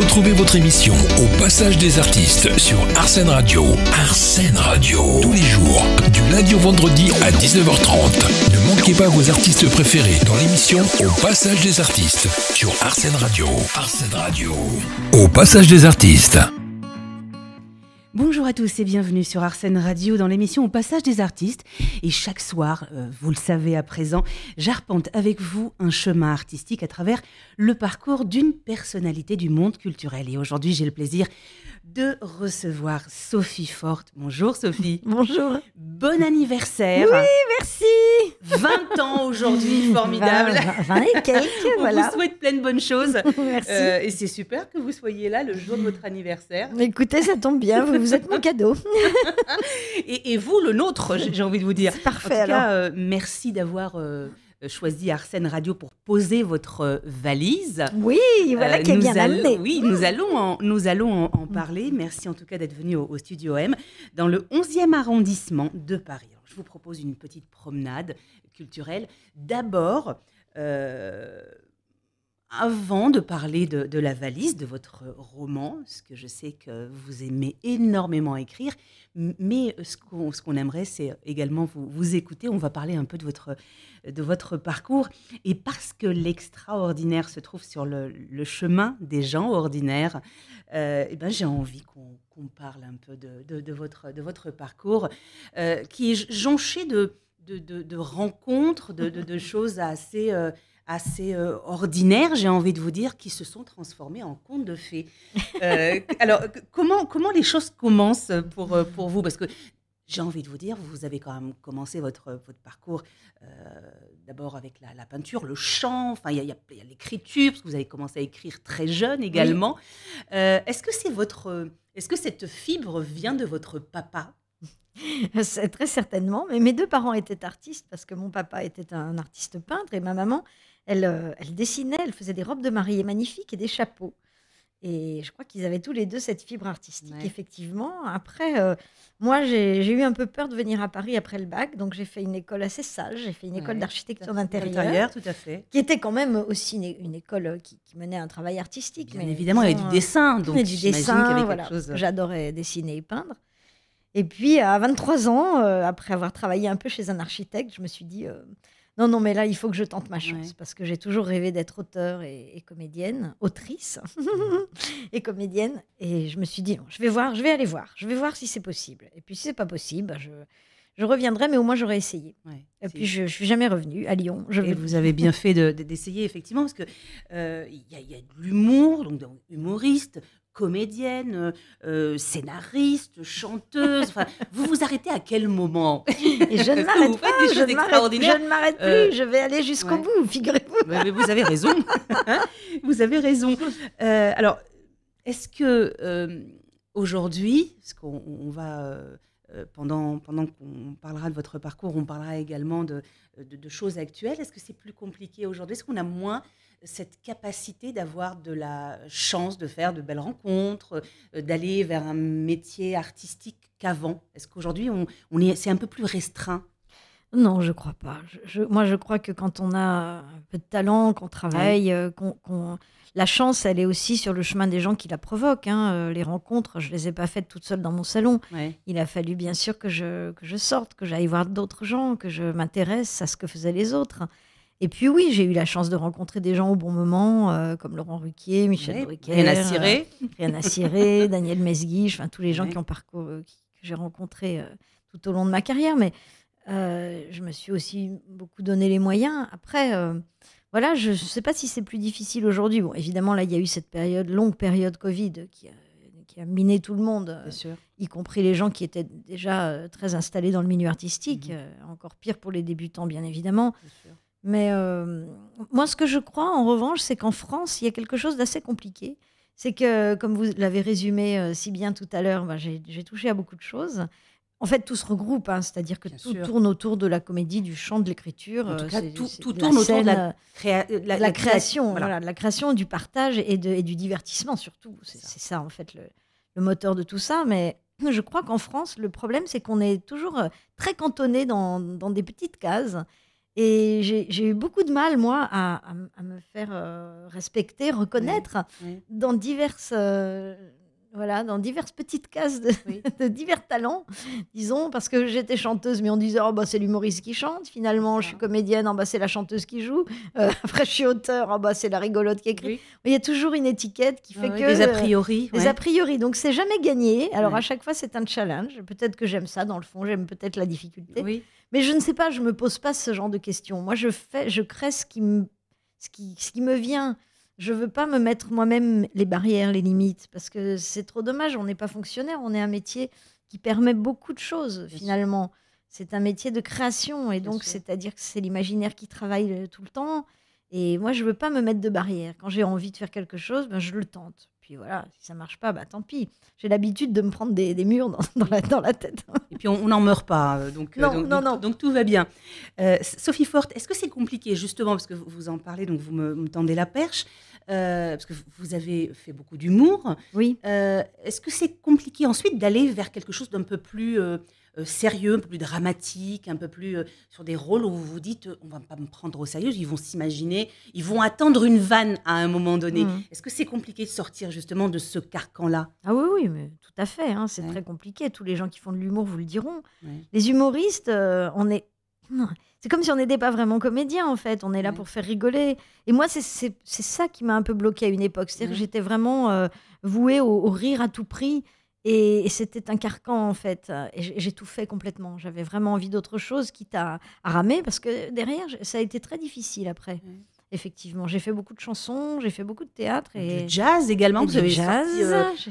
Retrouvez votre émission au passage des artistes sur Arsène Radio. Arsène Radio. Tous les jours, du lundi au vendredi à 19h30. Ne manquez pas vos artistes préférés dans l'émission Au passage des artistes sur Arsène Radio. Arsène Radio. Au passage des artistes. Bonjour à tous et bienvenue sur Arsène Radio dans l'émission Au passage des artistes. Et chaque soir, euh, vous le savez à présent, j'arpente avec vous un chemin artistique à travers le parcours d'une personnalité du monde culturel. Et aujourd'hui, j'ai le plaisir de recevoir Sophie Forte. Bonjour Sophie. Bonjour. Bon anniversaire. Oui, merci. 20 ans aujourd'hui, formidable. 20, et quelques, On vous souhaite plein de bonnes choses. merci. Euh, et c'est super que vous soyez là le jour de votre anniversaire. Écoutez, ça tombe bien, vous, êtes mon cadeau. et, vous, le nôtre, j'ai envie de vous dire. Parfait. En tout euh, merci d'avoir euh, choisi Arsène Radio pour poser votre euh, valise. Oui, euh, voilà qui est bien amené. Oui, mmh. nous allons en, nous allons en, parler. Mmh. Merci en tout cas d'être venu au, Studio M dans le 11e arrondissement de Paris. je vous propose une petite promenade culturelle. D'abord, euh, avant de parler de, la valise, de votre roman, ce que je sais que vous aimez énormément écrire, mais ce qu'on ce qu'on aimerait, c'est également vous, écouter. On va parler un peu de votre, de votre parcours. Et parce que l'extraordinaire se trouve sur le, chemin des gens ordinaires, et euh, eh ben j'ai envie qu'on parle un peu de, de, votre, de votre parcours, euh, qui est jonché de, de, rencontres, de, choses assez... Euh, assez ordinaire. Euh, ordinaires, j'ai envie de vous dire, qui se sont transformés en contes de fées. Euh, alors, comment, comment les choses commencent pour, euh, pour vous Parce que j'ai envie de vous dire, vous avez quand même commencé votre, votre parcours d'abord avec la, peinture, le chant, enfin, il y a, l'écriture, parce que vous avez commencé à écrire très jeune également. est-ce que c'est votre... Est-ce que cette fibre vient de votre papa Très certainement, mais mes deux parents étaient artistes parce que mon papa était un artiste peintre et ma maman euh, elle, dessinait, elle faisait des robes de mariée magnifiques et des chapeaux. Et je crois qu'ils avaient tous les deux cette fibre artistique, effectivement. Après, euh, moi, j'ai eu un peu peur de venir à Paris après le bac, donc j'ai fait une école assez sage. J'ai fait une école d'architecture d'intérieur, tout à fait, qui était quand même aussi une, école euh, qui, menait un travail artistique. mais évidemment, il y avait du dessin, donc du dessin, J'adorais dessiner et peindre. Et puis, à 23 ans, après avoir travaillé un peu chez un architecte, je me suis dit non, non, mais là, il faut que je tente ma chance parce que j'ai toujours rêvé d'être auteur et, comédienne, autrice et comédienne. Et je me suis dit, je vais voir, je vais aller voir, je vais voir si c'est possible. Et puis, si c'est pas possible, bah, je, je reviendrai, mais au moins j'aurais essayé. et puis je, ne suis jamais revenue à Lyon. Je et vous avez bien fait d'essayer effectivement parce que euh, il y, a, de l'humour, donc humoriste, comédienne, euh, euh scénariste, chanteuse. vous vous arrêtez à quel moment Et je ne m'arrête pas. Je, ne m'arrête plus. Euh, je vais aller jusqu'au bout. Figurez-vous. Mais, mais, vous avez raison. Hein. vous avez raison. alors, est-ce que aujourd'hui, parce qu'on va euh, pendant, pendant qu'on parlera de votre parcours, on parlera également euh, de, choses actuelles. Est-ce que c'est plus compliqué aujourd'hui Est-ce qu'on a moins cette capacité d'avoir de la chance de faire de belles rencontres, euh, d'aller vers un métier artistique qu'avant Est-ce qu'aujourd'hui, on est, c'est un peu plus restreint non, je crois pas. moi, je crois que quand on a un peu de talent, qu'on travaille, euh, qu'on, la chance, elle est aussi sur le chemin des gens qui la provoquent. Hein. Euh, les rencontres, je ne les ai pas faites toute seule dans mon salon. Il a fallu bien sûr que je, que je sorte, que j'aille voir d'autres gens, que je m'intéresse à ce que faisaient les autres. Et puis oui, j'ai eu la chance de rencontrer des gens au bon moment, euh, comme Laurent Ruquier, Michel Ouais. Rien à Daniel Mesguich, enfin tous les gens qui ont que j'ai rencontrés tout au long de ma carrière. Mais euh, je me suis aussi beaucoup donné les moyens. Après, euh, voilà, je ne sais pas si c'est plus difficile aujourd'hui. Bon, évidemment, là, il y a eu cette période, longue période Covid qui a, miné tout le monde, y compris les gens qui étaient déjà euh, très installés dans le milieu artistique. Mhm. encore pire pour les débutants, bien évidemment. Mais moi, ce que je crois, en revanche, c'est qu'en France, il y a quelque chose d'assez compliqué. C'est que, comme vous l'avez résumé si bien tout à l'heure, ben, j'ai touché à beaucoup de choses. En fait, tout se regroupe, hein, c'est-à-dire que tout tourne autour de la comédie, du chant, de l'écriture. tout euh, tourne autour de la, création, la création, du partage et, du divertissement surtout. C'est ça. en fait, le, moteur de tout ça. Mais je crois qu'en France, le problème, c'est qu'on est toujours euh, très cantonné dans, des petites cases. Et j'ai eu beaucoup de mal, moi, à, me faire euh, respecter, reconnaître dans diverses voilà, dans diverses petites cases de, divers talents, disons, parce que j'étais chanteuse, mais on disait, oh, bah, c'est l'humoriste qui chante, finalement, je suis comédienne, oh, bah, c'est la chanteuse qui joue, euh, après, je suis auteur, oh, bah, c'est la rigolote qui écrit. Il y a toujours une étiquette qui fait que... les a priori. les a priori, donc c'est jamais gagné. Alors, à chaque fois, c'est un challenge. Peut-être que j'aime ça, dans le fond, j'aime peut-être la difficulté. Mais je ne sais pas, je me pose pas ce genre de questions. Moi, je, fais, je crée ce qui, ce qui me vient je veux pas me mettre moi-même les barrières, les limites, parce que c'est trop dommage. On n'est pas fonctionnaire, on est un métier qui permet beaucoup de choses finalement. C'est un métier de création, et donc c'est-à-dire que c'est l'imaginaire qui travaille euh, tout le temps. Et moi, je veux pas me mettre de barrières. Quand j'ai envie de faire quelque chose, ben, je le tente puis voilà, si ça marche pas, bah tant pis. J'ai l'habitude de me prendre des, murs dans, la, tête. Et puis on n'en meurt pas, euh, euh, donc, non, non, non. donc, tout va bien. Euh, Sophie Forte, est-ce que c'est compliqué justement, parce que vous en parlez, donc vous me, tendez la perche, parce que vous avez fait beaucoup d'humour. Oui. est-ce que c'est compliqué ensuite d'aller vers quelque chose d'un peu plus euh, sérieux, un peu plus dramatique, un peu plus euh, sur des rôles où vous vous dites euh, on va pas me prendre au sérieux, ils vont s'imaginer, ils vont attendre une vanne à un moment donné. Mmh. Est-ce que c'est compliqué de sortir justement de ce carcan-là Ah oui, oui, mais tout à fait. Hein, c'est très compliqué. Tous les gens qui font de l'humour vous le diront. Les humoristes, on est. C'est comme si on n'était pas vraiment comédien en fait. On est là pour faire rigoler. Et moi, c'est ça qui m'a un peu bloqué à une époque. C'est-à-dire que j'étais vraiment vouée au, rire à tout prix. Et, c'était un carcan, en fait. Et j'ai tout fait complètement. J'avais vraiment envie d'autre chose, quitte à, ramé ramer, parce que derrière, ça a été très difficile après. Effectivement, j'ai fait beaucoup de chansons, j'ai fait beaucoup de théâtre et du jazz également. Vous avez jazz, sorti,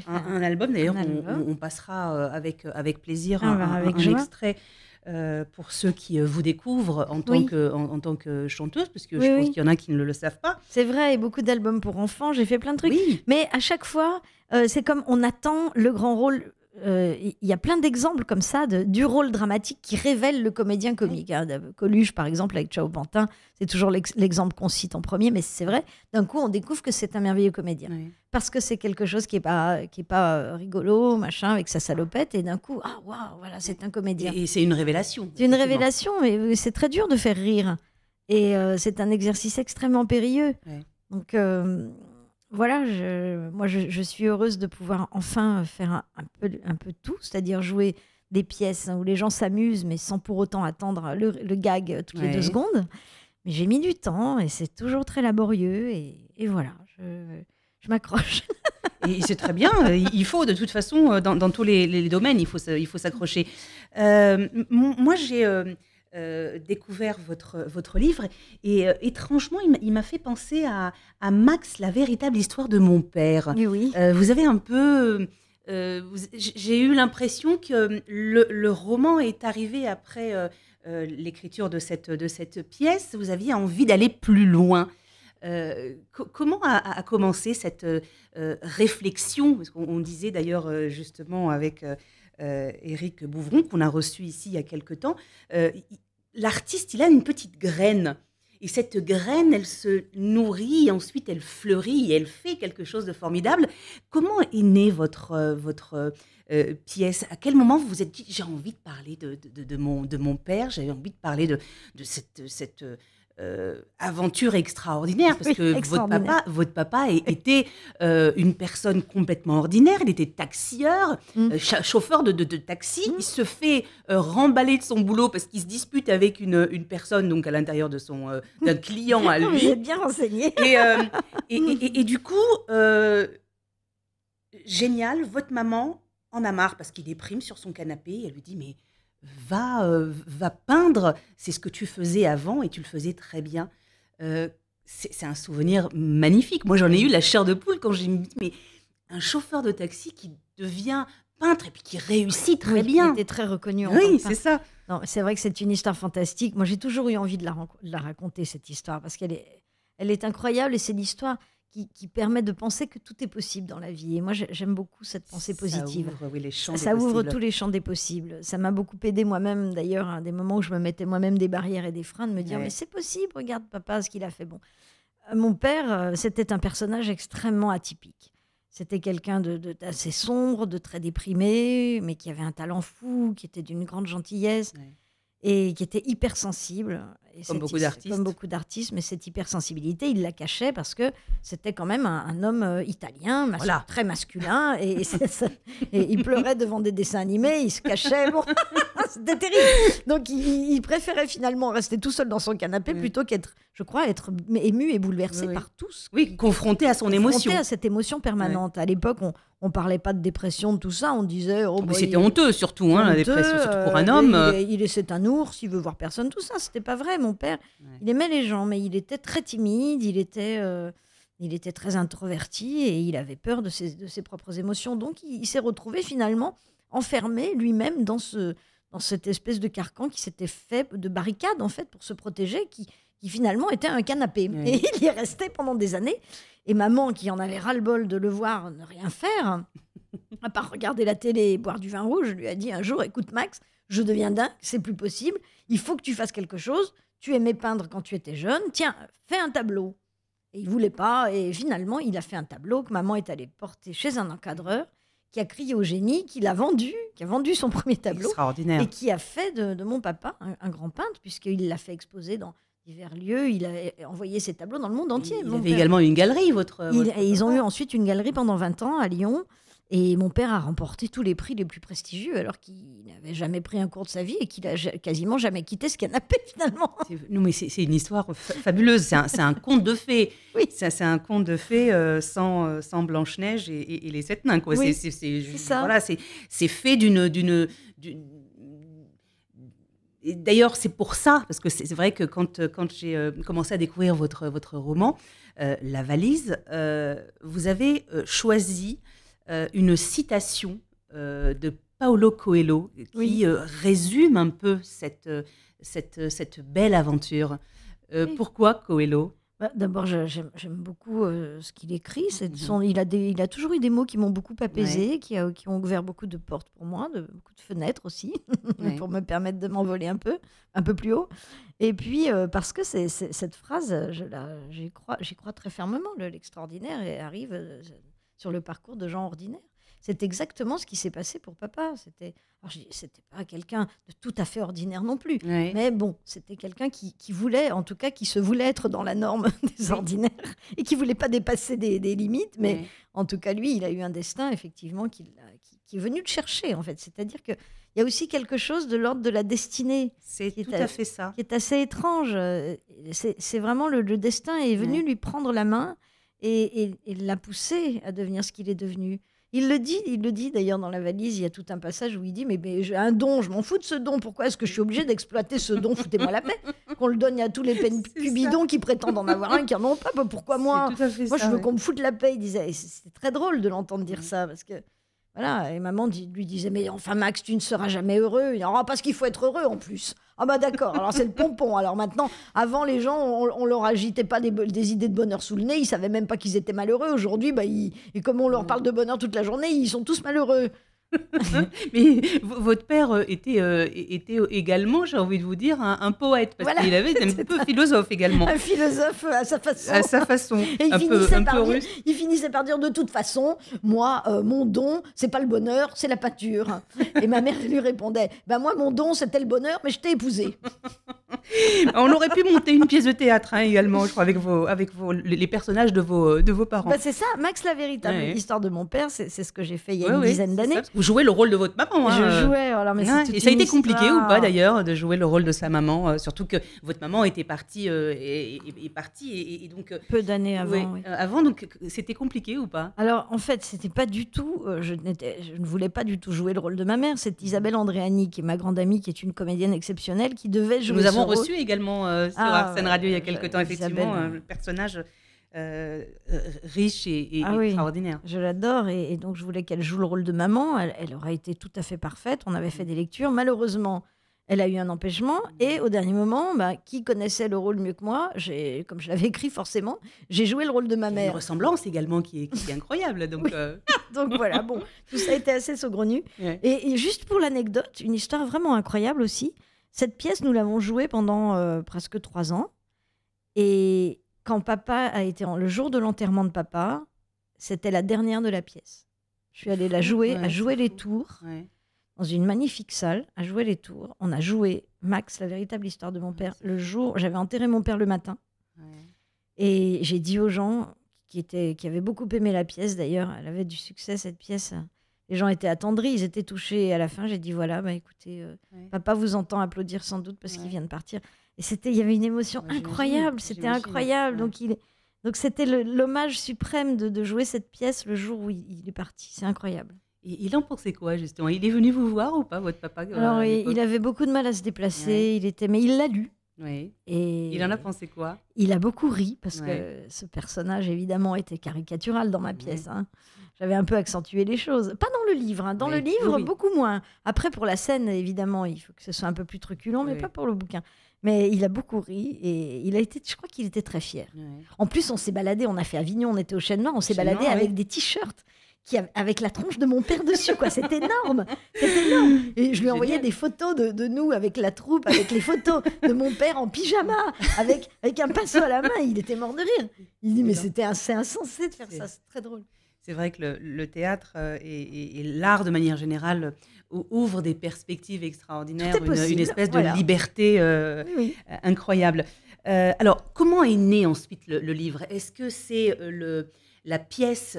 euh, un, album d'ailleurs. On, passera euh, avec euh, avec plaisir ah bah, avec un extrait euh, pour ceux qui euh, vous découvrent en tant, que, en, tant que chanteuse, parce que je pense qu'il y en a qui ne le, savent pas. C'est vrai, et beaucoup d'albums pour enfants, j'ai fait plein de trucs. Mais à chaque fois, euh, c'est comme on attend le grand rôle il euh, y a plein d'exemples comme ça du rôle dramatique qui révèle le comédien comique. Hein, Coluche, par exemple, avec Ciao Pantin, c'est toujours l'exemple qu'on cite en premier, mais c'est vrai, d'un coup, on découvre que c'est un merveilleux comédien. Parce que c'est quelque chose qui n'est pas, est pas euh, rigolo, machin, avec sa salopette, et d'un coup, ah waouh, voilà, c'est un comédien. Et c'est une révélation. C'est une révélation, mais euh, c'est très dur de faire rire. Et c'est un exercice extrêmement périlleux. Donc, voilà, moi je, suis heureuse de pouvoir enfin euh, faire un, peu, un peu tout, c'est-à-dire jouer des pièces où les gens s'amusent, mais sans pour autant attendre le, gag euh, toutes les deux secondes. Mais j'ai mis du temps et c'est toujours très laborieux et, voilà, je, m'accroche. et c'est très bien, euh, il faut de toute façon, dans, tous les, domaines, il faut, il faut s'accrocher. moi j'ai... Euh, découvert votre, votre livre. Et euh, étrangement, il m'a fait penser à, Max, la véritable histoire de mon père. Oui. Euh, vous avez un peu... J'ai eu l'impression que le, roman est arrivé après l'écriture de cette, de cette pièce. Vous aviez envie d'aller plus loin. comment a, commencé cette réflexion Parce qu'on disait d'ailleurs justement avec eric euh, Bouvron, qu'on a reçu ici il y a quelque temps, euh, l'artiste, il a une petite graine. Et cette graine, elle se nourrit, ensuite elle fleurit, et elle fait quelque chose de formidable. Comment est née votre, euh, votre pièce À quel moment vous vous êtes dit, j'ai envie de parler de, mon, de mon père, j'ai envie de parler de, de cette, cette euh, aventure extraordinaire parce que votre papa, votre papa était euh, une personne complètement ordinaire. Il était taxieur, mm. euh, chauffeur de, taxi. Mm. Il se fait remballer de son boulot parce qu'il se dispute avec une, personne donc à l'intérieur de son d'un client à lui. Vous bien renseigné. Et, mm. du coup, génial. Votre maman en a marre parce qu'il déprime sur son canapé. elle lui dit mais va, euh, va peindre. C'est ce que tu faisais avant et tu le faisais très bien. Euh, c'est un souvenir magnifique. Moi, j'en ai eu la chair de poule quand j'ai mis mais un chauffeur de taxi qui devient peintre et puis qui réussit très bien. il était très reconnu. En oui, c'est ça. C'est vrai que c'est une histoire fantastique. Moi, j'ai toujours eu envie de la, raconter, cette histoire, parce qu'elle est, elle est incroyable et c'est l'histoire qui, permet de penser que tout est possible dans la vie. Et moi, j'aime beaucoup cette pensée positive. Ça ouvre, tous les champs des possibles. Ça m'a beaucoup aidé moi-même, d'ailleurs, à des moments où je me mettais moi-même des barrières et des freins, de me dire, mais c'est possible, regarde papa ce qu'il a fait. Bon, euh, mon père, euh, c'était un personnage extrêmement atypique. C'était quelqu'un d'assez de, assez sombre, de très déprimé, mais qui avait un talent fou, qui était d'une grande gentillesse et qui était hypersensible comme, beaucoup d'artistes. comme beaucoup d'artistes, mais cette hypersensibilité, il la cachait parce que c'était quand même un, homme euh, italien, très masculin, et, et, il pleurait devant des dessins animés, il se cachait. c'était terrible. Donc il, préférait finalement rester tout seul dans son canapé mm. plutôt qu'être, je crois, être ému et bouleversé par tous, oui, confronté à son émotion. à cette émotion permanente. À l'époque, on, on parlait pas de dépression, de tout ça. On disait. Oh, ah, bah, c'était honteux, surtout, hein, la dépression, surtout pour un euh, homme. Il, euh. est un ours, il veut voir personne, tout ça. C'était pas vrai mon père, il aimait les gens, mais il était très timide, il était, euh, il était très introverti et il avait peur de ses, de ses propres émotions. Donc, il, s'est retrouvé finalement enfermé lui-même dans, ce, dans cette espèce de carcan qui s'était fait de barricade, en fait, pour se protéger, qui, qui finalement était un canapé. Et il y est resté pendant des années. Et maman, qui en avait ras-le-bol de le voir ne rien faire, à part regarder la télé et boire du vin rouge, lui a dit un jour, écoute Max, je deviens dingue, c'est plus possible, il faut que tu fasses quelque chose, tu aimais peindre quand tu étais jeune, tiens, fais un tableau. Et il voulait pas, et finalement, il a fait un tableau que maman est allée porter chez un encadreur qui a crié au génie, qui l'a vendu, qui a vendu son premier tableau. Extraordinaire. Et qui a fait de, mon papa un, grand peintre, puisqu'il l'a fait exposer dans divers lieux. Il a envoyé ses tableaux dans le monde entier. Il avait euh, également une galerie, votre. ils ont eu ensuite une galerie pendant 20 ans à Lyon. Et mon père a remporté tous les prix les plus prestigieux alors qu'il n'avait jamais pris un cours de sa vie et qu'il a quasiment jamais quitté ce canapé finalement. Non mais c'est une histoire fabuleuse, c'est un, conte de fées. Oui. C'est un conte de fées euh, sans, euh, sans Blanche-Neige et, les sept nains. Oui, c'est ça. Voilà, c'est fait d'une... D'ailleurs, c'est pour ça, parce que c'est vrai que quand, quand j'ai euh, commencé à découvrir votre, votre roman, La valise, vous avez choisi euh, une citation euh, de Paolo Coelho qui euh, résume un peu cette, belle aventure. Pourquoi Coelho bah, D'abord, j'aime beaucoup ce qu'il écrit. Mhm. il, a toujours eu des mots qui m'ont beaucoup apaisé, qui, ont ouvert beaucoup de portes pour moi, de, beaucoup de fenêtres aussi, pour me permettre de m'envoler un peu, plus haut. Et puis, parce que c'est cette phrase, j'y crois, crois, très fermement, l'extraordinaire arrive sur le parcours de gens ordinaires. C'est exactement ce qui s'est passé pour papa. C'était, c'était pas quelqu'un de tout à fait ordinaire non plus, mais bon, c'était quelqu'un qui, voulait, en tout cas, qui se voulait être dans la norme des ordinaires et qui voulait pas dépasser des, limites. Mais en tout cas, lui, il a eu un destin effectivement qui, est venu le chercher en fait. C'est-à-dire que il y a aussi quelque chose de l'ordre de la destinée. C'est tout fait ça. Qui est assez étrange. Euh, c'est vraiment le, destin est venu lui prendre la main et, et, l'a poussé à devenir ce qu'il est devenu. Il le dit, il le dit d'ailleurs dans la valise, il y a tout un passage où il dit mais, j'ai un don, je m'en fous de ce don, pourquoi est-ce que je suis obligé d'exploiter ce don Foutez-moi la paix. Qu'on le donne à tous les cubidons qui prétendent en avoir un qui en ont pas, pourquoi moi Moi je veux qu'on me foute la paix, il disait. C'était très drôle de l'entendre dire mmh. ça parce que voilà, et maman lui disait, mais enfin Max, tu ne seras jamais heureux. Il dit, oh, parce qu'il faut être heureux en plus. Ah bah d'accord, alors c'est le pompon. Alors maintenant, avant les gens, on, ne leur agitait pas des, idées de bonheur sous le nez, ils savaient même pas qu'ils étaient malheureux. Aujourd'hui, bah, et comme on leur parle de bonheur toute la journée, ils sont tous malheureux. Mhm. mais votre père euh, était, euh, était également, j'ai envie de vous dire, un, poète, parce qu'il avait un peu philosophe également. Un philosophe euh, à sa façon. À sa façon. Et il, finissait par dire, de toute façon, moi, mon don, c'est pas le bonheur, c'est la peinture. Et ma mère lui répondait, bah moi, mon don, c'était le bonheur, mais je t'ai épousé. On aurait pu monter une pièce de théâtre hein, également, je crois, avec, vos, avec vos, les personnages de vos, de vos parents. Bah, c'est ça, Max la véritable l'histoire histoire de mon père, c'est ce que j'ai fait il y a une dizaine d'années. Vous jouez le rôle de votre maman. Hein, je euh. jouais, alors, Et ça a été compliqué ou pas d'ailleurs de jouer le rôle de sa maman, euh, surtout que votre maman était partie, euh, et, partie et, donc. Peu d'années avant. avant, donc c'était compliqué ou pas Alors en fait, c'était pas du tout. je, je ne voulais pas du tout jouer le rôle de ma mère. C'est Isabelle Andréani, qui est ma grande amie, qui est une comédienne exceptionnelle, qui devait jouer. Nous avons rôle reçu également euh, ah, sur Arsène Radio il y a euh, quelques temps, effectivement, un euh, personnage riche et, ah extraordinaire. Je l'adore et, donc je voulais qu'elle joue le rôle de maman. Elle, aurait été tout à fait parfaite. On avait fait des lectures. Malheureusement, elle a eu un empêchement mm. et au dernier moment, bah, qui connaissait le rôle mieux que moi J'ai, comme je l'avais écrit forcément, j'ai joué le rôle de ma mère. une ressemblance également qui est, incroyable. Donc, donc voilà, bon, tout ça a été assez saugrenu. et, juste pour l'anecdote, une histoire vraiment incroyable aussi. Cette pièce, nous l'avons jouée pendant euh, presque trois ans. Et quand papa a été le jour de l'enterrement de papa, c'était la dernière de la pièce. Je suis allée la jouer, à jouer les tours, dans une magnifique salle, à jouer les tours. On a joué Max, la véritable histoire de mon père, le jour. J'avais enterré mon père le matin. Et j'ai dit aux gens qui, étaient, qui avaient beaucoup aimé la pièce, d'ailleurs, elle avait du succès, cette pièce, les gens étaient attendris, ils étaient touchés. Et à la fin, j'ai dit voilà, bah écoutez, euh, papa vous entend applaudir sans doute parce qu'il vient de partir. Et c'était, il y avait une émotion incroyable. C'était incroyable. Donc il, donc c'était l'hommage suprême de, jouer cette pièce le jour où il, est parti. C'est incroyable. Et il en pensait quoi justement Il est venu vous voir ou pas, votre papa Alors il avait beaucoup de mal à se déplacer. Il était, mais il l'a lu. Et il en a pensé quoi Il a beaucoup ri parce que ce personnage évidemment était caricatural dans ma pièce. Hein. J'avais un peu accentué les choses, pas dans le livre. Hein. Dans le livre, beaucoup moins. Après, pour la scène, évidemment, il faut que ce soit un peu plus truculent, mais pas pour le bouquin. Mais il a beaucoup ri et il a été, je crois qu'il était très fier. En plus, on s'est baladé, on a fait Avignon, on était au Chêne Noir, on s'est baladé avec des t-shirts avec la tronche de mon père dessus, quoi. C'est énorme, c'est énorme. Et je lui envoyais des photos de, nous avec la troupe, avec les photos de mon père en pyjama, avec, avec un pinceau à la main. Il était mort de rire. Il dit, mais c'était assez insensé de faire ça, c'est très drôle. C'est vrai que le, théâtre euh, et, l'art de manière générale euh, ouvre des perspectives extraordinaires, une, une, espèce de liberté euh, incroyable. alors, comment est né ensuite le, livre Est-ce que c'est le, la pièce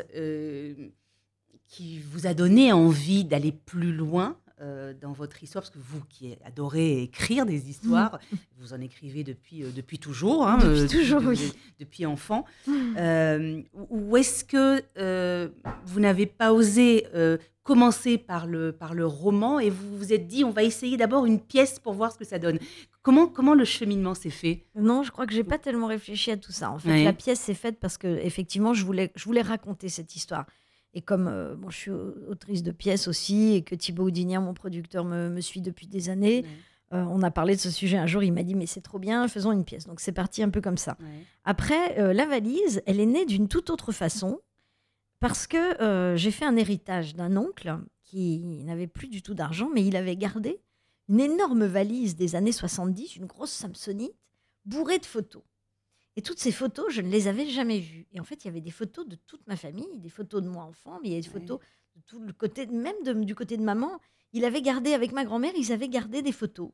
qui vous a donné envie d'aller plus loin euh, dans votre histoire, parce que vous qui adorez écrire des histoires, mm. vous en écrivez depuis, euh, depuis toujours, hein, euh, depuis, toujours depuis enfant, mm. ou est-ce que vous n'avez pas osé commencer par le, par le roman et vous vous êtes dit on va essayer d'abord une pièce pour voir ce que ça donne Comment, comment le cheminement s'est fait Non, je crois que j'ai pas tellement réfléchi à tout ça. En fait, la pièce s'est faite parce que effectivement, je voulais, je voulais raconter cette histoire. Et comme euh, je suis autrice de pièces aussi, et que Thibaut Houdinière, mon producteur, me, suit depuis des années, euh, on a parlé de ce sujet un jour. Il m'a dit Mais c'est trop bien, faisons une pièce. Donc c'est parti un peu comme ça. Après, euh, la valise, elle est née d'une toute autre façon, parce que j'ai fait un héritage d'un oncle qui n'avait plus du tout d'argent, mais il avait gardé une énorme valise des années 70, une grosse Samsonite, bourrée de photos. Et toutes ces photos, je ne les avais jamais vues. Et en fait, il y avait des photos de toute ma famille, des photos de moi enfant, mais il y a des photos de tout le côté, même du côté de maman. Il avait gardé, avec ma grand-mère, ils avaient gardé des photos.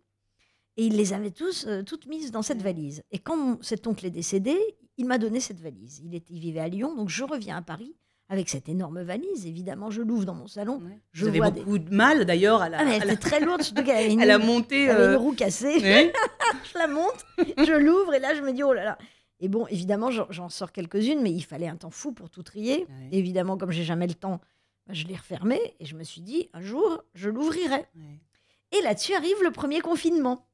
Et il les avait tous, euh, toutes mises dans cette valise. Et quand cet oncle est décédé, il m'a donné cette valise. Il, était, il vivait à Lyon, donc je reviens à Paris avec cette énorme valise. Évidemment, je l'ouvre dans mon salon. Je Vous avez beaucoup de mal d'ailleurs à la. Ah, elle à la... très lourde. a monté. Elle avait euh. une roue cassée. je la monte, je l'ouvre et là je me dis oh là là. Et bon, évidemment, j'en sors quelques-unes, mais il fallait un temps fou pour tout trier. Évidemment, comme j'ai jamais le temps, bah, je l'ai refermé et je me suis dit, un jour, je l'ouvrirai. Et là-dessus arrive le premier confinement.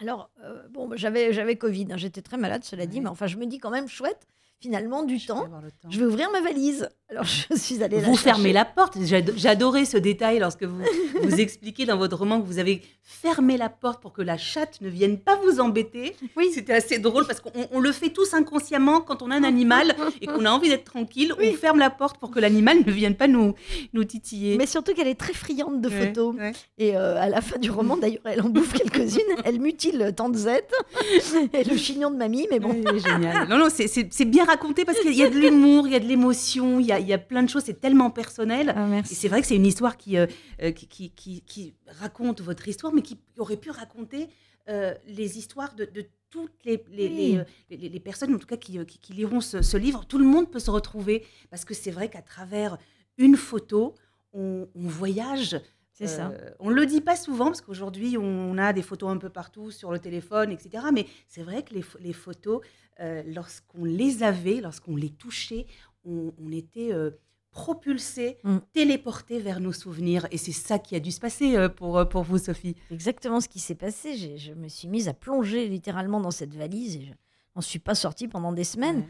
Alors, euh, bon, bah, j'avais, j'avais Covid, hein, j'étais très malade, cela dit, mais enfin, je me dis quand même, chouette, finalement, du temps, je vais ouvrir ma valise. Alors je suis allée Vous fermez la porte. J'adorais ce détail lorsque vous, vous expliquez dans votre roman que vous avez fermé la porte pour que la chatte ne vienne pas vous embêter. Oui. C'était assez drôle parce qu'on le fait tous inconsciemment quand on a un animal et qu'on a envie d'être tranquille. On ferme la porte pour que l'animal ne vienne pas nous, nous titiller. Mais surtout qu'elle est très friande de photos. Et euh, à la fin du roman, d'ailleurs, elle en bouffe quelques-unes. Elle mutile Tante Z et le chignon de mamie. Mais bon. c'est génial. Non, non, c'est bien raconté parce qu'il y a de l'humour, il y a de l'émotion, il y a il y a plein de choses, c'est tellement personnel. Ah, c'est vrai que c'est une histoire euh, euh, qui, qui, qui, raconte votre histoire, mais qui aurait pu raconter euh, les histoires de, toutes les, les, personnes, en tout cas, qui, liront ce, livre. Tout le monde peut se retrouver, parce que c'est vrai qu'à travers une photo, on, voyage. C'est ça. on ne le dit pas souvent, parce qu'aujourd'hui, on a des photos un peu partout sur le téléphone, etc. Mais c'est vrai que les, photos, lorsqu'on les avait, lorsqu'on les touchait, on, était euh, propulsés, mm. propulsé, vers nos souvenirs. Et c'est ça qui a dû se passer euh, pour, euh, pour vous, Sophie. Exactement ce qui s'est passé. Je, je me suis mise à plonger littéralement dans cette valise et je n'en suis pas sortie pendant des semaines.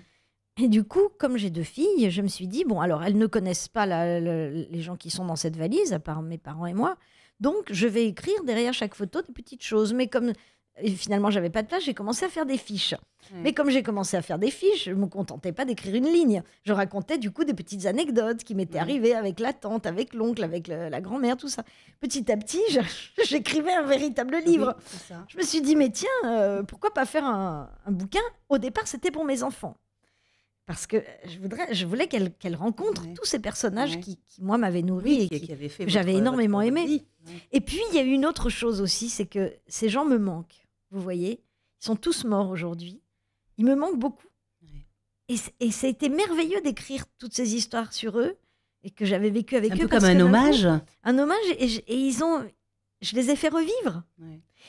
Et du coup, comme j'ai deux filles, je me suis dit, bon, alors elles ne connaissent pas les gens qui sont dans cette valise, à part mes parents et moi. Donc, je vais écrire derrière chaque photo des petites choses. Mais comme et finalement, j'avais pas de place, j'ai commencé à faire des fiches. Mm. Mais comme j'ai commencé à faire des fiches, je me contentais pas d'écrire une ligne. Je racontais du coup des petites anecdotes qui m'étaient mm. arrivées avec la tante, avec l'oncle, avec la grand-mère, tout ça. Petit à petit, j'écrivais un véritable livre. je me suis dit, mais tiens, euh, pourquoi pas faire un, bouquin Au départ, c'était pour mes enfants. Parce que je, voudrais, je voulais qu'elle rencontre tous ces personnages qui, moi, m'avaient nourri et qui, j'avais énormément aimé. Et puis, il y a eu une autre chose aussi, c'est que ces gens me manquent vous voyez Ils sont tous morts aujourd'hui. Il me manque beaucoup. Et, ça a été merveilleux d'écrire toutes ces histoires sur eux et que j'avais vécu avec eux. Un peu comme un hommage. un hommage, et, ils ont, je les ai fait revivre.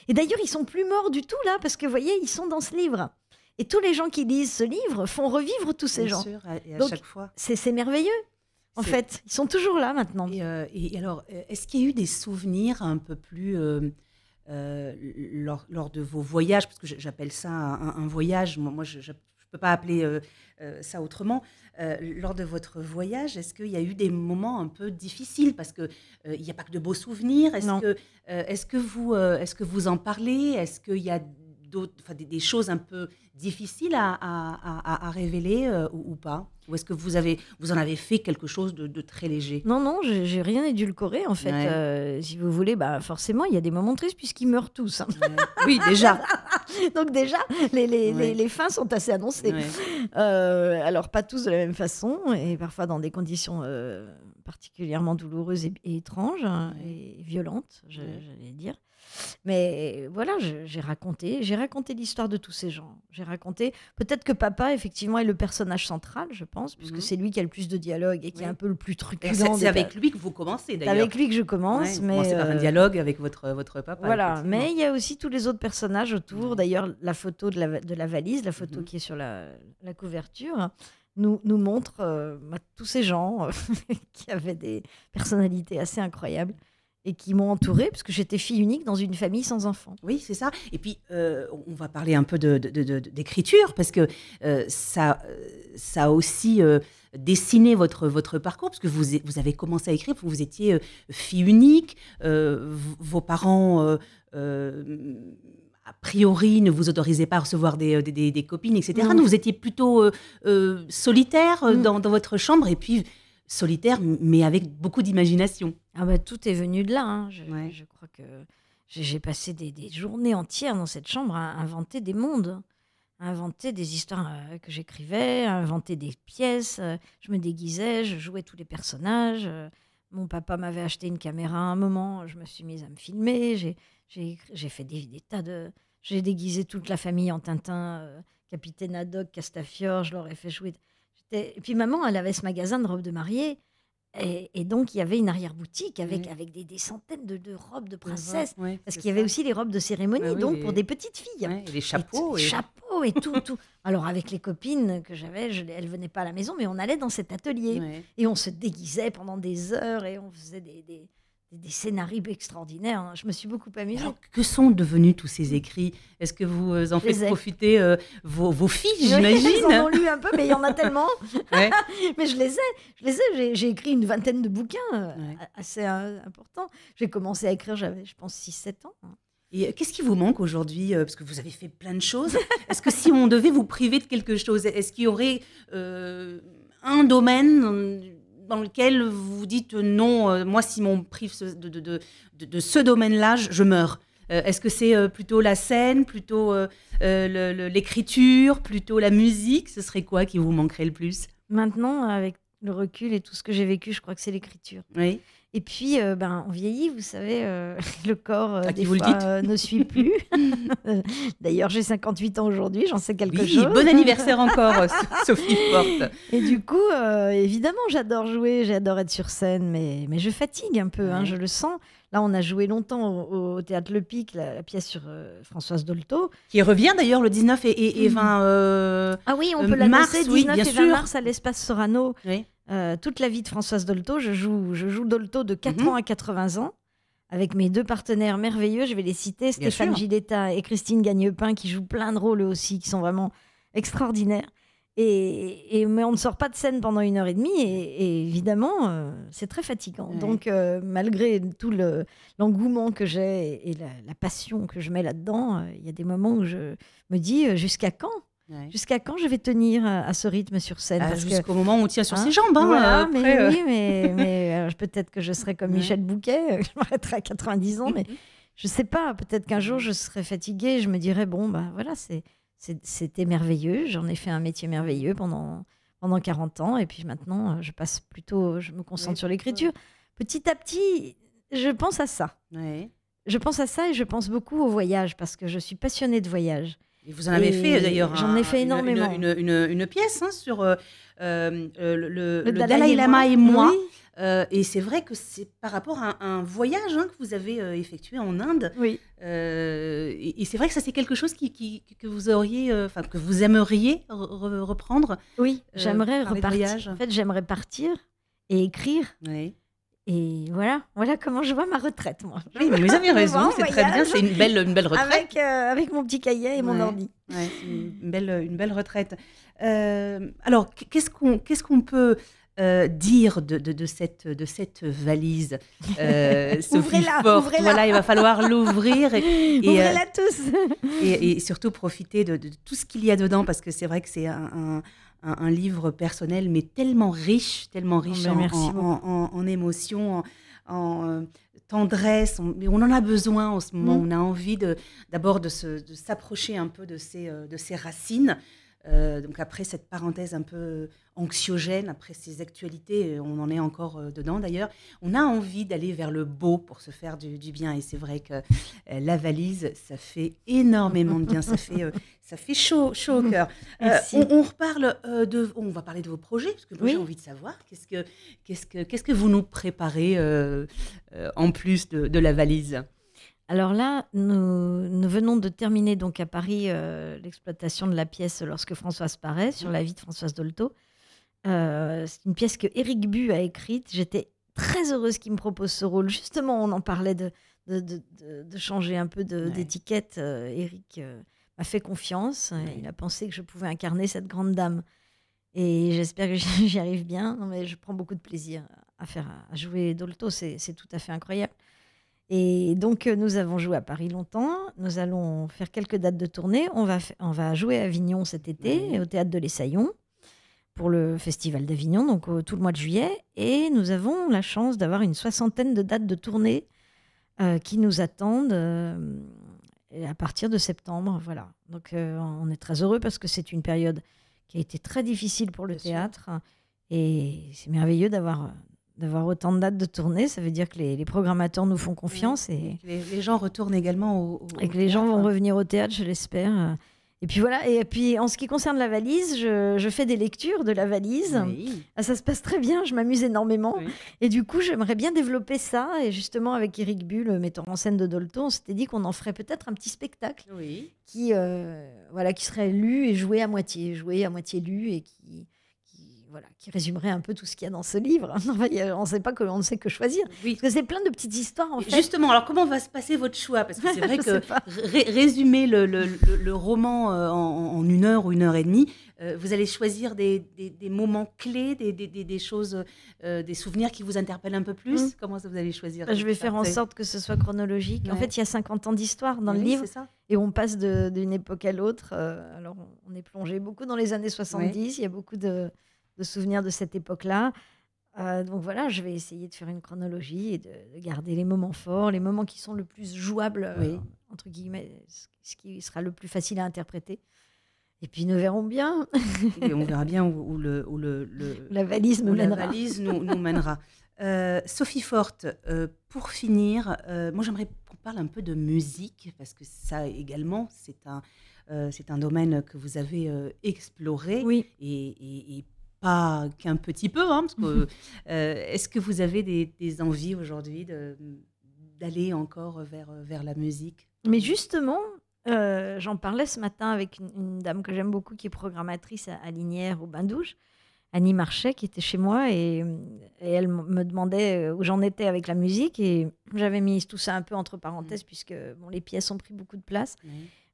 Et d'ailleurs, ils sont plus morts du tout là, parce que vous voyez, ils sont dans ce livre. Et tous les gens qui lisent ce livre font revivre tous ces gens. chaque fois. C'est merveilleux. En fait, ils sont toujours là maintenant. Euh, et, alors, est-ce qu'il y a eu des souvenirs un peu plus euh, euh, lors, de vos voyages, parce que j'appelle ça un, voyage, moi, je ne peux pas appeler euh, euh, ça autrement, lors de votre voyage, est-ce qu'il y a eu des moments un peu difficiles Parce qu'il n'y a pas que de beaux souvenirs. Est-ce que, est que, vous, est -ce que vous en parlez Est-ce qu'il y a des, choses un peu difficiles à, révéler euh, ou, pas Ou est-ce que vous, avez, vous en avez fait quelque chose de, très léger Non, non, j'ai rien édulcoré en fait. Euh, si vous voulez, bah, forcément, il y a des moments tristes puisqu'ils meurent tous. Hein. Oui, déjà. Donc déjà, les, fins sont assez annoncées. Euh, alors pas tous de la même façon et parfois dans des conditions particulièrement douloureuses et, et étranges hein, et violentes, j'allais dire. Mais voilà, j'ai raconté, j'ai raconté l'histoire de tous ces gens. J'ai raconté, peut-être que papa, effectivement, est le personnage central, je pense, puisque mhm. c'est lui qui a le plus de dialogue et qui est un peu le plus truculent. C'est avec lui que vous commencez, d'ailleurs. avec lui que je commence, mais... Vous commencez par un euh, dialogue avec votre, votre papa. Voilà, mais il y a aussi tous les autres personnages autour. Mhm. D'ailleurs, la photo de la, de la, valise, la photo mhm. qui est sur la, la couverture... Nous, nous, montre euh, bah, tous ces gens euh, qui avaient des personnalités assez incroyables et qui m'ont entourée, parce que j'étais fille unique dans une famille sans enfants. Oui, c'est ça. Et puis, euh, on va parler un peu d'écriture, de, parce que euh, ça, euh, ça a aussi dessiné votre, votre parcours, parce que vous, vous avez commencé à écrire, vous étiez fille unique, vos parents a priori ne vous autorisaient pas à recevoir des, copines, etc. Donc, Vous étiez plutôt solitaire mm. dans, dans, votre chambre et puis solitaire, mais avec beaucoup d'imagination. Ah bah, tout est venu de là. Hein. Je, crois que j'ai passé des, journées entières dans cette chambre à inventer des mondes, à inventer des histoires euh, que j'écrivais, à inventer des pièces. Euh, je me déguisais, je jouais tous les personnages. Euh, mon papa m'avait acheté une caméra à un moment, je me suis mise à me filmer, j'ai fait des, des, tas de... J'ai déguisé toute la famille en Tintin, Capitaine Haddock, Castafiore, je leur ai fait jouer... Et puis maman, elle avait ce magasin de robes de mariée. Et, donc, il y avait une arrière-boutique avec, avec des, centaines de, robes de princesses, parce qu'il y avait aussi les robes de cérémonie, donc pour des petites filles. les chapeaux. Et Chapeaux et tout, tout. Alors, avec les copines que j'avais, elles ne venaient pas à la maison, mais on allait dans cet atelier. Et on se déguisait pendant des heures et on faisait des des scénarios extraordinaires. Hein. Je me suis beaucoup amusée. que sont devenus tous ces écrits Est-ce que vous euh, en faites profiter euh, vos, filles, j'imagine oui, Ils en ont lu un peu, mais il y en a tellement. mais je les ai. Je les ai. J'ai, écrit une vingtaine de bouquins euh, assez importants. J'ai commencé à écrire, j'avais, je pense, 6-7 ans. Hein. Et qu'est-ce qui vous manque aujourd'hui Parce que vous avez fait plein de choses. Est-ce que si on devait vous priver de quelque chose, est-ce qu'il y aurait un domaine dans lequel vous dites euh, non, euh, moi si mon prive de, de, de, de ce domaine-là, je meurs euh, Est-ce que c'est plutôt la scène, plutôt l'écriture, plutôt la musique Ce serait quoi qui vous manquerait le plus Maintenant, avec le recul et tout ce que j'ai vécu, je crois que c'est l'écriture. Oui. Et puis, euh, ben, on vieillit, vous savez, euh, le corps euh, des fois, ne suit plus. D'ailleurs, j'ai 58 ans aujourd'hui, j'en sais quelque oui, chose. Bon anniversaire encore, Sophie Porte. Et du coup, évidemment, j'adore jouer, j'adore être sur scène, mais, mais je fatigue un peu, hein, je le sens. Là, on a joué longtemps au, Théâtre Le Pic, la, pièce sur Françoise Dolto. Qui revient d'ailleurs le 19 et, et, 20 mm. ah oui, on peut la 19 et 20 mars à l'espace Sorano. Oui. Euh, toute la vie de Françoise Dolto. Je joue, je joue Dolto de 4 mhm. ans à 80 ans avec mes deux partenaires merveilleux. Je vais les citer, Stéphane Giletta et Christine Gagnepin, qui jouent plein de rôles eux aussi, qui sont vraiment extraordinaires. Et, mais on ne sort pas de scène pendant une heure et demie, et, évidemment, euh, c'est très fatigant. Donc, euh, malgré tout l'engouement que j'ai et la, passion que je mets là-dedans, il y a des moments où je me dis jusqu'à quand Jusqu'à quand je vais tenir euh, à ce rythme sur scène bah, Jusqu'au moment où on tient sur hein? ses jambes. Hein, euh, mais, Oui, euh. mais, peut-être que je serai comme Michel Bouquet, je m'arrêterai à 90 ans, mais je ne sais pas. Peut-être qu'un jour, je serai fatiguée, je me dirai bon, bah voilà, c'était merveilleux, j'en ai fait un métier merveilleux pendant, pendant 40 ans, et puis maintenant, je passe plutôt, je me concentre sur l'écriture. Petit à petit, je pense à ça. Je pense à ça et je pense beaucoup au voyage parce que je suis passionnée de voyage vous en avez fait d'ailleurs. J'en ai fait énormément. Une, pièce hein, sur euh, euh, le, Dalai, Lama et moi. Euh, et c'est vrai que c'est par rapport à un, voyage hein, que vous avez effectué en Inde. Oui. et, c'est vrai que ça c'est quelque chose qui, que vous auriez, enfin que vous aimeriez reprendre. Oui, j'aimerais repartir. En fait, j'aimerais partir et écrire. Oui. Et voilà, voilà comment je vois ma retraite, moi. Oui, vous avez raison, c'est très bien, c'est une belle, une belle retraite. Avec, euh, mon petit cahier et mon ordi. Ouais, une, belle, une belle retraite. Euh, alors, qu'est-ce qu'on qu'est-ce qu'on peut euh, dire de, de, cette, de cette valise ouvrez-la. voilà, il va falloir l'ouvrir. Et, Ouvrez-la tous et, surtout profiter de, tout ce qu'il y a dedans, parce que c'est vrai que c'est un un, livre personnel, mais tellement riche, tellement oh, riche ben, en, émotions, en, euh, tendresse. On, mais on en a besoin en ce moment. Mm. On a envie d'abord de s'approcher un peu de ses euh, racines. Euh, donc après cette parenthèse un peu anxiogène, après ces actualités, euh, on en est encore euh, dedans d'ailleurs, on a envie d'aller vers le beau pour se faire du, bien. Et c'est vrai que la valise, ça fait énormément de bien, ça fait, chaud, chaud au cœur. On, reparle de... On va parler de vos projets, parce que j'ai envie de savoir qu'est-ce que, vous nous préparez en plus de la valise. Alors là, nous, venons de terminer donc à Paris euh, l'exploitation de la pièce Lorsque Françoise paraît sur la vie de Françoise Dolto. Euh, c'est une pièce que Éric Bu a écrite. J'étais très heureuse qu'il me propose ce rôle. Justement, on en parlait de, changer un peu d'étiquette. Euh, Éric m'a fait confiance. Il a pensé que je pouvais incarner cette grande dame. Et j'espère que j'y arrive bien. mais je prends beaucoup de plaisir à, faire, à jouer Dolto. C'est tout à fait incroyable. Et donc, euh, nous avons joué à Paris longtemps. Nous allons faire quelques dates de tournée. On va, on va jouer à Avignon cet été, au théâtre de l'Essaillon, pour le Festival d'Avignon, donc tout le mois de juillet. Et nous avons la chance d'avoir une soixantaine de dates de tournée euh, qui nous attendent euh, à partir de septembre. Voilà. Donc, on est très heureux parce que c'est une période qui a été très difficile pour le théâtre. Et c'est merveilleux d'avoir d'avoir autant de dates de tournée, ça veut dire que les, programmateurs nous font confiance. Et, les, gens retournent également au, Et que les gens vont hein. revenir au théâtre, je l'espère. Et puis voilà, et puis en ce qui concerne la valise, je, fais des lectures de la valise. Ah, ça se passe très bien, je m'amuse énormément. Et du coup, j'aimerais bien développer ça. Et justement, avec Eric Bull, le metteur en scène de Dolto, on s'était dit qu'on en ferait peut-être un petit spectacle qui, euh, voilà, qui serait lu et joué à moitié, joué à moitié lu et qui, voilà, qui résumerait un peu tout ce qu'il y a dans ce livre. on ne sait pas que, on ne sait que choisir. Parce que c'est plein de petites histoires en fait. Justement, alors comment va se passer votre choix Parce que c'est vrai que résumer le, le, roman euh, en, une heure ou une heure et demie, euh, vous allez choisir des, des, moments clés, des, des choses, euh, des souvenirs qui vous interpellent un peu plus. Mmh. Comment ça vous allez choisir bah, Je vais faire en sorte que ce soit chronologique. En fait, il y a 50 ans d'histoire dans le livre. Ça. Et on passe d'une époque à l'autre. alors, on est plongé beaucoup dans les années 70. Il y a beaucoup de, de souvenirs de cette époque-là. Euh, donc voilà, je vais essayer de faire une chronologie et de, garder les moments forts, les moments qui sont le plus jouables, euh, entre guillemets, ce qui sera le plus facile à interpréter. Et puis nous verrons bien. Et on verra bien où, le, où le, la valise, nous mènera. nous, euh, mènera. Sophie Forte, pour finir, moi j'aimerais qu'on parle un peu de musique, parce que ça également, c'est un, c'est un domaine que vous avez exploré oui. et pas qu'un petit peu. Hein, parce que, mhm. euh, est-ce que vous avez des, envies aujourd'hui d'aller encore vers, la musique Mais justement, euh, j'en parlais ce matin avec une, dame que j'aime beaucoup qui est programmatrice à, à au Bain Douche, Annie Marchais, qui était chez moi et, elle me demandait euh, où j'en étais avec la musique et j'avais mis tout ça un peu entre parenthèses mm. puisque les pièces ont pris beaucoup de place.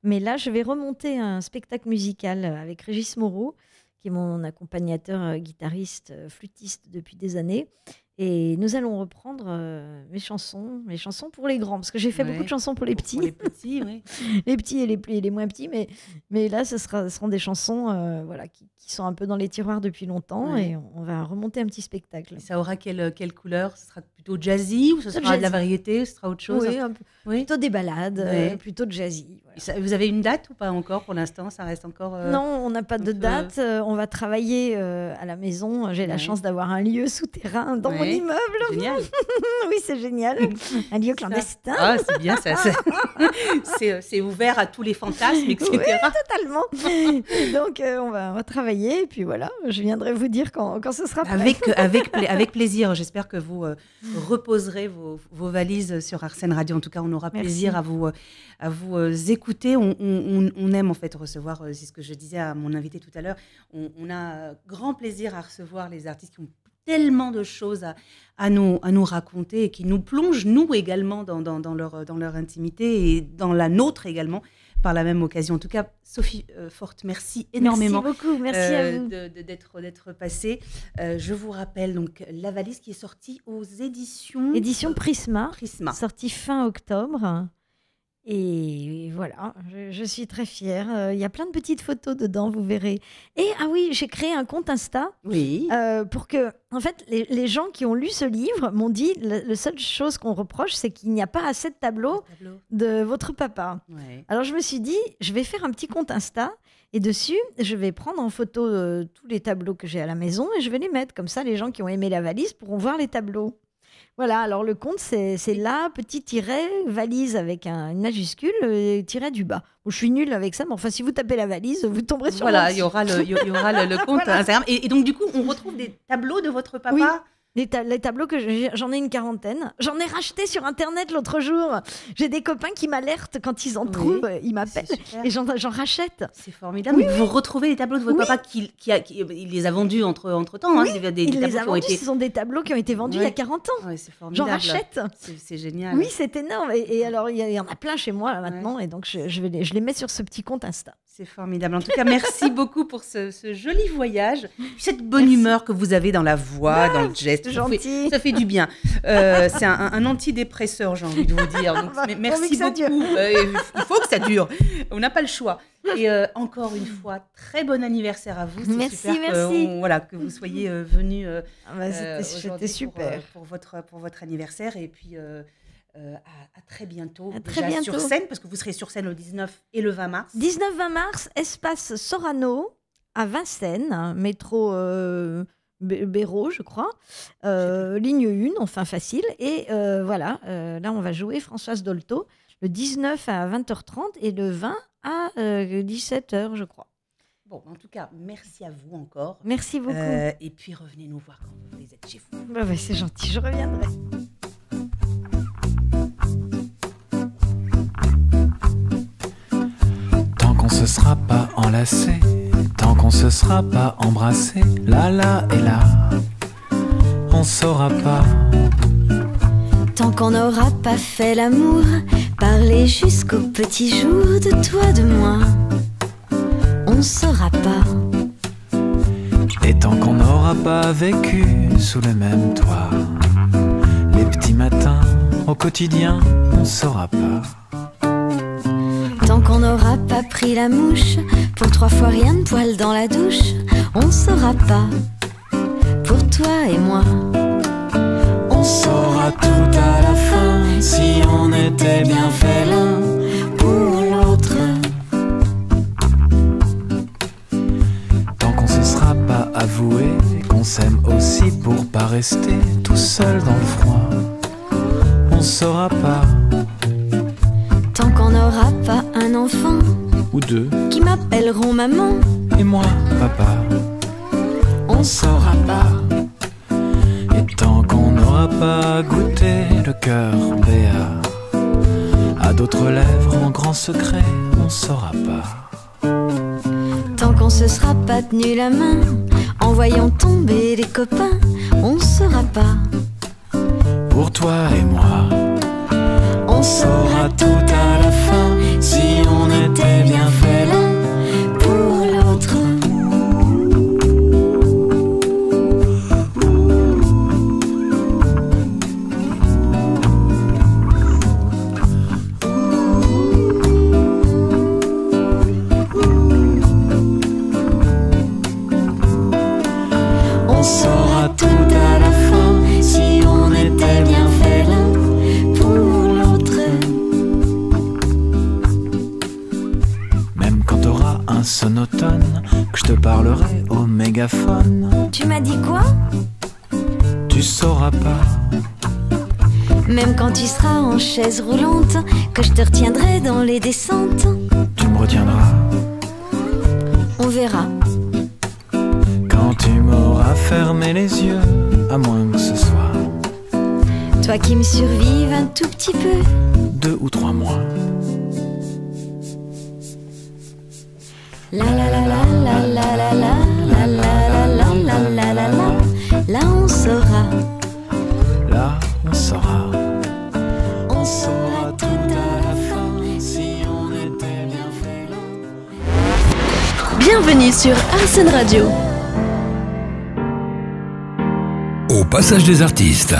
Mais là, je vais remonter un spectacle musical avec Régis Moreau qui est mon accompagnateur euh, guitariste, euh, flûtiste depuis des années. Et nous allons reprendre euh, mes chansons, mes chansons pour les grands, parce que j'ai fait beaucoup de chansons pour les petits. les petits, oui. les petits et les, les, moins petits, mais, mais là, ce, sera, ce seront des chansons voilà, qui, sont un peu dans les tiroirs depuis longtemps et on va remonter un petit spectacle. ça aura quelle, quelle couleur Ce sera plutôt jazzy ou ce sera de la variété Ce sera autre chose oui, hein plutôt des balades, plutôt de jazzy. Vous avez une date ou pas encore pour l'instant Ça reste encore. Euh, non, on n'a pas de date. Euh, on va travailler euh, à la maison. J'ai la chance d'avoir un lieu souterrain dans mon immeuble. Génial. oui, c'est génial. un lieu clandestin. Ah, c'est bien ça. c'est ouvert à tous les fantasmes, Oui, totalement. Donc, on va retravailler. Et puis voilà, je viendrai vous dire quand, quand ce sera prêt. Avec, avec, avec plaisir. J'espère que vous reposerez vos, valises sur Arsène Radio. En tout cas, on aura plaisir à vous, à vous écouter Écoutez, on, aime en fait recevoir, euh, c'est ce que je disais à mon invité tout à l'heure, on, a euh, grand plaisir à recevoir les artistes qui ont tellement de choses à, nous, raconter et qui nous plongent, nous également, dans, leur, intimité et dans la nôtre également par la même occasion. En tout cas, Sophie euh, Forte, merci énormément. Merci beaucoup, merci à vous d'être d'être passée. je vous rappelle donc la valise qui est sortie aux éditions Prisma, Prisma, sortie fin octobre. Et voilà, je, suis très fière. Euh, il y a plein de petites photos dedans, vous verrez. Et ah oui, j'ai créé un compte Insta. Oui. Euh, pour que, en fait, les, gens qui ont lu ce livre m'ont dit la, seule chose qu'on reproche, c'est qu'il n'y a pas assez de tableaux de votre papa. Alors je me suis dit, je vais faire un petit compte Insta. Et dessus, je vais prendre en photo euh, tous les tableaux que j'ai à la maison et je vais les mettre. Comme ça, les gens qui ont aimé la valise pourront voir les tableaux. Voilà, alors le compte, c'est là, petit tiret, valise avec un, une majuscule, euh, tiré du bas. je suis nulle avec ça, mais enfin, si vous tapez la valise, vous tomberez sur Voilà, il y aura le, aura le, compte Et, donc, du coup, on retrouve des tableaux de votre papa les, tableaux que j'en ai, une quarantaine. J'en ai racheté sur internet l'autre jour. J'ai des copains qui m'alertent quand ils en trouvent, ils m'appellent et j'en rachète. C'est formidable. vous retrouvez les tableaux de votre papa qui, qui, euh, il les a vendus entre, entre temps. Hein, il les a vendus. Ce sont des tableaux qui ont été vendus il y a 40 ans. j'en rachète. C'est génial. Oui, c'est énorme. Et, alors il y, en a plein chez moi maintenant et donc je, je, vais les, je les mets sur ce petit compte Insta. C'est formidable. En tout cas, merci beaucoup pour ce, ce joli voyage, cette bonne humeur que vous avez dans la voix, dans le ah, geste ça fait du bien. Euh, c'est un, un, antidépresseur, j'ai envie de vous dire. Bah, merci beaucoup. Euh, il faut que ça dure. On n'a pas le choix. Et euh, encore une fois, très bon anniversaire à vous. Merci, merci. Que, voilà, que vous soyez venus. Ah bah, c'était super. Pour, votre, pour votre anniversaire. Et puis. à, très bientôt. très déjà sur scène, parce que vous serez sur scène le 19 et le 20 mars. 19-20 mars, espace Sorano à Vincennes, métro. Béraud, je crois. Euh, ligne 1, enfin facile. Et euh, voilà, euh, là, on va jouer Françoise Dolto le 19 à 20h30 et le 20 à 17h, je crois. Bon, en tout cas, merci à vous encore. Merci beaucoup. et puis revenez nous voir quand vous êtes chez vous. Bah, c'est gentil, je reviendrai. Tant qu'on se sera pas enlacé Tant qu'on se sera pas embrassé, là là et là, on saura pas. Tant qu'on n'aura pas fait l'amour, parler jusqu'au petit jour de toi, de moi, on saura pas. Et tant qu'on n'aura pas vécu sous le même toit, les petits matins au quotidien, on saura pas. Tant qu'on n'aura pas pris la mouche, pour trois fois rien de poil dans la douche, on saura pas. Pour toi et moi, on saura tout à la fin si on était bien fait l'un pour l'autre. Tant qu'on se sera pas avoué qu'on s'aime aussi pour pas rester tout seul dans le froid, on saura pas. Tant qu'on n'aura pas un enfant ou deux qui m'appelleront maman et moi papa. On saura pas. Et tant qu'on n'aura pas goûté le cœur béat à d'autres lèvres en grand secret, on saura pas. Tant qu'on se sera pas tenu la main en voyant tomber les copains, on saura pas. Pour toi et moi on saura tout à la fin si on était bien fait te parlerai au mégaphone. Tu m'as dit quoi Tu sauras pas. Même quand tu seras en chaise roulante, que je te retiendrai dans les descentes. Tu me retiendras. On verra. Quand tu m'auras fermé les yeux, à moins que ce soit. Toi qui me survives un tout petit peu. Deux ou trois mois. La la la la la la la la la la la la la Là on saura. Là on saura. On saura tout à la fin si on était bien fait. Bienvenue sur Arsène Radio. Au passage des artistes.